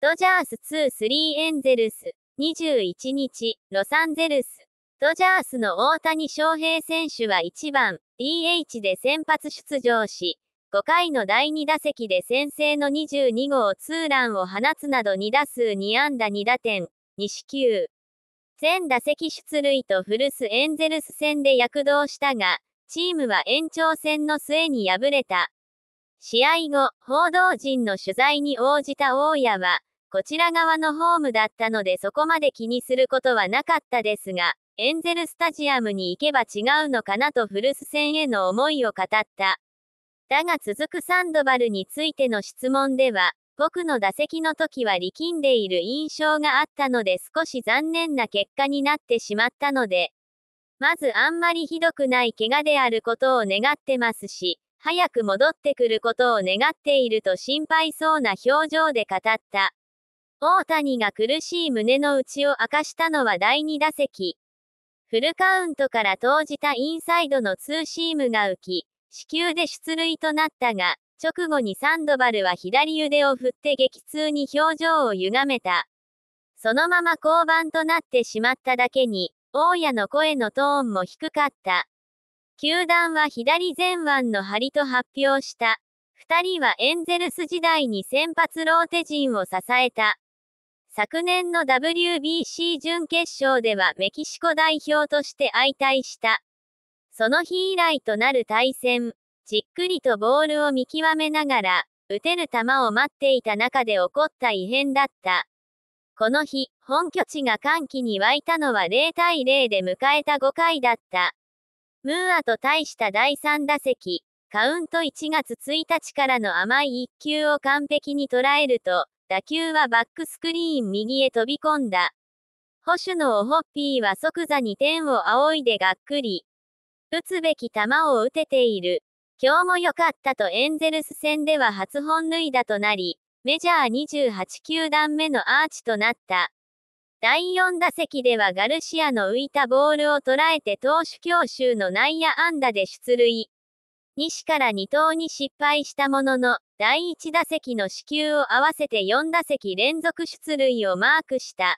ドジャース2-3エンゼルス。21日、ロサンゼルス。ドジャースの大谷翔平選手は1番 DH で先発出場し、5回の第2打席で先制の22号ツーランを放つなど2打数2安打2打点、2四球。全打席出塁と古スエンゼルス戦で躍動したが、チームは延長戦の末に敗れた。試合後、報道陣の取材に応じた大家は、こちら側のホームだったのでそこまで気にすることはなかったですが、エンゼルスタジアムに行けば違うのかなと古巣戦への思いを語った。だが続くサンドバルについての質問では、僕の打席の時は力んでいる印象があったので少し残念な結果になってしまったので、まずあんまりひどくない怪我であることを願ってますし、早く戻ってくることを願っていると心配そうな表情で語った。大谷が苦しい胸の内を明かしたのは第2打席。フルカウントから投じたインサイドのツーシームが浮き、死球で出塁となったが、直後にサンドバルは左腕を振って激痛に表情を歪めた。そのまま降板となってしまっただけに、大家の声のトーンも低かった。球団は左前腕の張りと発表した。二人はエンゼルス時代に先発ローテ陣を支えた。昨年の WBC 準決勝ではメキシコ代表として相対した。その日以来となる対戦、じっくりとボールを見極めながら、打てる球を待っていた中で起こった異変だった。この日、本拠地が歓喜に沸いたのは0対0で迎えた5回だった。ムーアと対した第3打席、カウント1月1日からの甘い1球を完璧に捉えると、打球はバックスクリーン右へ飛び込んだ。保守のオホッピーは即座に天を仰いでがっくり。打つべき球を打てている。今日も良かったとエンゼルス戦では初本塁打となり、メジャー28球団目のアーチとなった。第4打席ではガルシアの浮いたボールを捉えて投手強襲の内野安打で出塁。西から2投に失敗したものの、第1打席の死球を合わせて4打席連続出塁をマークした。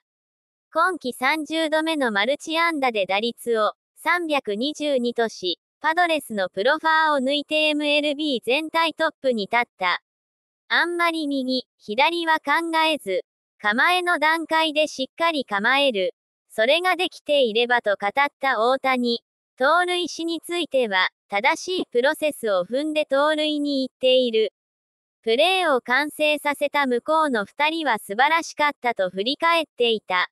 今季30度目のマルチ安打で打率を322とし、パドレスのプロファーを抜いて MLB 全体トップに立った。あんまり右、左は考えず、構えの段階でしっかり構える。それができていればと語った大谷。盗塁死については、正しいプロセスを踏んで盗塁に行っている。プレーを完成させた向こうの2人は素晴らしかったと振り返っていた。